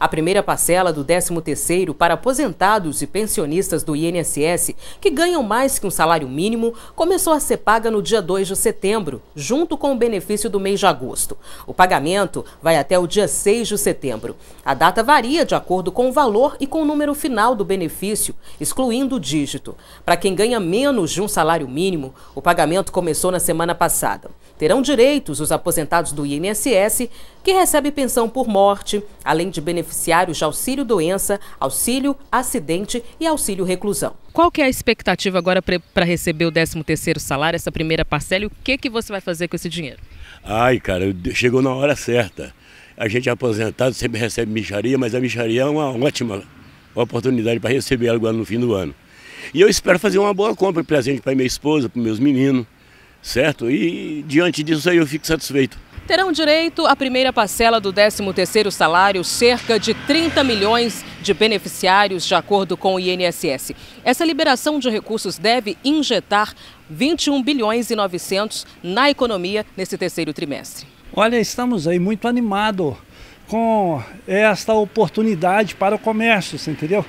A primeira parcela do 13º para aposentados e pensionistas do INSS, que ganham mais que um salário mínimo, começou a ser paga no dia 2 de setembro, junto com o benefício do mês de agosto. O pagamento vai até o dia 6 de setembro. A data varia de acordo com o valor e com o número final do benefício, excluindo o dígito. Para quem ganha menos de um salário mínimo, o pagamento começou na semana passada terão direitos os aposentados do INSS que recebem pensão por morte, além de beneficiários de auxílio doença, auxílio acidente e auxílio reclusão. Qual que é a expectativa agora para receber o 13º salário, essa primeira parcela, e o que, que você vai fazer com esse dinheiro? Ai, cara, chegou na hora certa. A gente é aposentado, sempre recebe micharia, mas a micharia é uma ótima oportunidade para receber algo no fim do ano. E eu espero fazer uma boa compra, presente para minha esposa, para meus meninos certo? E diante disso aí eu fico satisfeito. Terão direito à primeira parcela do 13º salário cerca de 30 milhões de beneficiários, de acordo com o INSS. Essa liberação de recursos deve injetar 21 bilhões e 900 na economia nesse terceiro trimestre. Olha, estamos aí muito animados com esta oportunidade para o comércio, entendeu?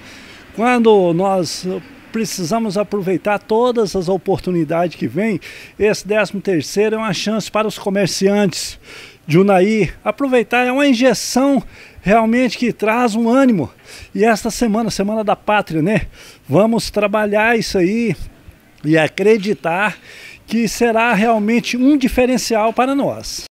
Quando nós precisamos aproveitar todas as oportunidades que vêm. Esse 13 terceiro é uma chance para os comerciantes de Unaí aproveitar, é uma injeção realmente que traz um ânimo. E esta semana, semana da pátria, né? Vamos trabalhar isso aí e acreditar que será realmente um diferencial para nós.